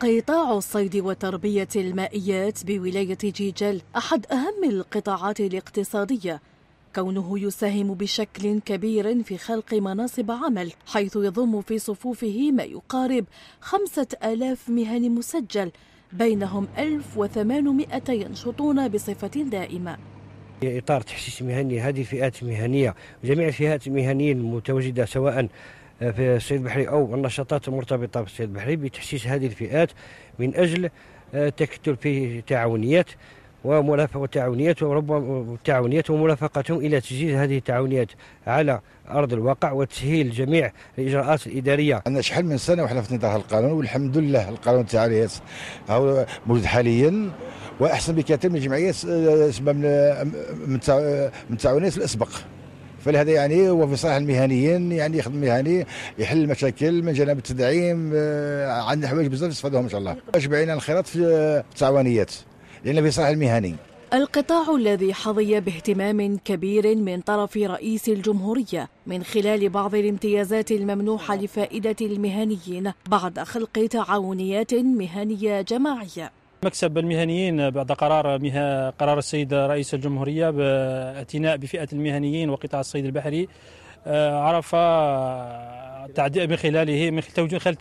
قطاع الصيد وتربية المائيات بولاية جيجل أحد أهم القطاعات الاقتصادية كونه يساهم بشكل كبير في خلق مناصب عمل حيث يضم في صفوفه ما يقارب خمسة ألاف مهن مسجل بينهم 1800 ينشطون بصفة دائمة إطار تحسيس مهني هذه الفئات المهنية جميع الفئات المهنية المتواجدة سواء في السيد البحري أو النشاطات المرتبطة بالسيد البحري بتحسيس هذه الفئات من أجل التكتل آه، في تعاونيات ومرافقة تعاونيات وربما تعاونيات ومرافقتهم إلى تسجيل هذه التعاونيات على أرض الواقع وتسهيل جميع الإجراءات الإدارية. أنا شحال من سنة وحنا في نطاق القانون والحمد لله القانون التعالي هو موجود حاليا واحسن بكثير من جمعيات آه، من آه، من التعاونيات الاسبق فلهذا يعني هو في صالح المهنيين يعني يخدم مهني يحل المشاكل من جانب التدعيم آه، عندنا حوايج بزاف نستفادوهم ان شاء الله اجمعين الخيرات في التعاونيات لان في صالح المهني القطاع الذي حظي باهتمام كبير من طرف رئيس الجمهورية من خلال بعض الامتيازات الممنوحة لفائدة المهنيين بعد خلق تعاونيات مهنية جماعية مكسب المهنيين بعد قرار مه... قرار السيد رئيس الجمهوريه باعتناء بفئه المهنيين وقطاع الصيد البحري آه، عرف من خلاله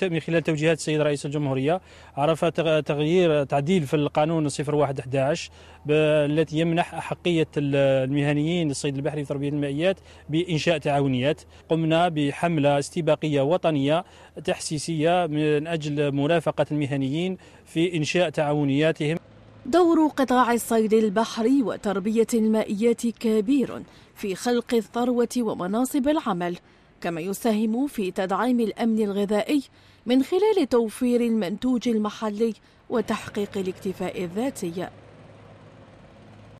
من خلال توجيهات السيد رئيس الجمهورية عرف تغيير تعديل في القانون 0111 التي يمنح أحقية المهنيين للصيد البحري وتربية المائيات بإنشاء تعاونيات قمنا بحملة استباقية وطنية تحسيسية من أجل مرافقة المهنيين في إنشاء تعاونياتهم دور قطاع الصيد البحري وتربية المائيات كبير في خلق الثروة ومناصب العمل كما يساهم في تدعيم الأمن الغذائي من خلال توفير المنتوج المحلي وتحقيق الاكتفاء الذاتي